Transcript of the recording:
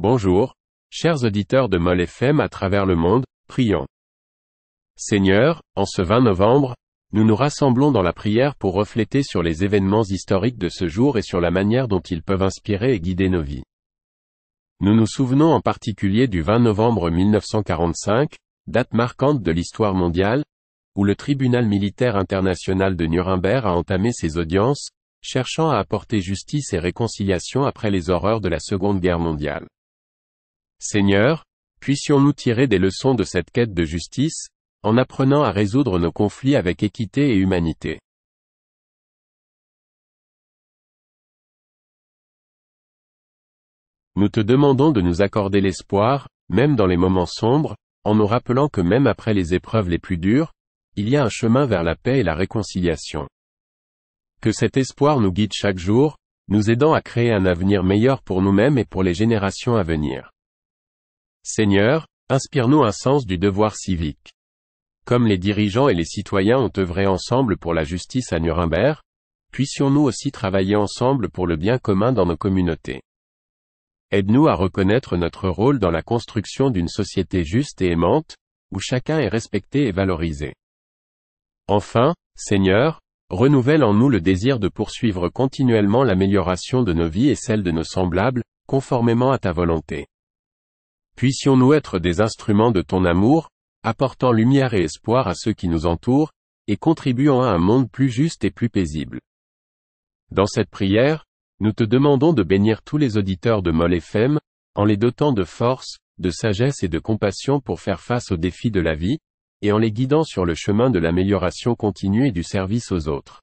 Bonjour, chers auditeurs de Mol FM à travers le monde, prions. Seigneur, en ce 20 novembre, nous nous rassemblons dans la prière pour refléter sur les événements historiques de ce jour et sur la manière dont ils peuvent inspirer et guider nos vies. Nous nous souvenons en particulier du 20 novembre 1945, date marquante de l'histoire mondiale, où le tribunal militaire international de Nuremberg a entamé ses audiences, cherchant à apporter justice et réconciliation après les horreurs de la Seconde Guerre mondiale. Seigneur, puissions-nous tirer des leçons de cette quête de justice, en apprenant à résoudre nos conflits avec équité et humanité. Nous te demandons de nous accorder l'espoir, même dans les moments sombres, en nous rappelant que même après les épreuves les plus dures, il y a un chemin vers la paix et la réconciliation. Que cet espoir nous guide chaque jour, nous aidant à créer un avenir meilleur pour nous-mêmes et pour les générations à venir. Seigneur, inspire-nous un sens du devoir civique. Comme les dirigeants et les citoyens ont œuvré ensemble pour la justice à Nuremberg, puissions-nous aussi travailler ensemble pour le bien commun dans nos communautés. Aide-nous à reconnaître notre rôle dans la construction d'une société juste et aimante, où chacun est respecté et valorisé. Enfin, Seigneur, renouvelle en nous le désir de poursuivre continuellement l'amélioration de nos vies et celle de nos semblables, conformément à ta volonté. Puissions-nous être des instruments de ton amour, apportant lumière et espoir à ceux qui nous entourent, et contribuant à un monde plus juste et plus paisible. Dans cette prière, nous te demandons de bénir tous les auditeurs de Mol FM, en les dotant de force, de sagesse et de compassion pour faire face aux défis de la vie, et en les guidant sur le chemin de l'amélioration continue et du service aux autres.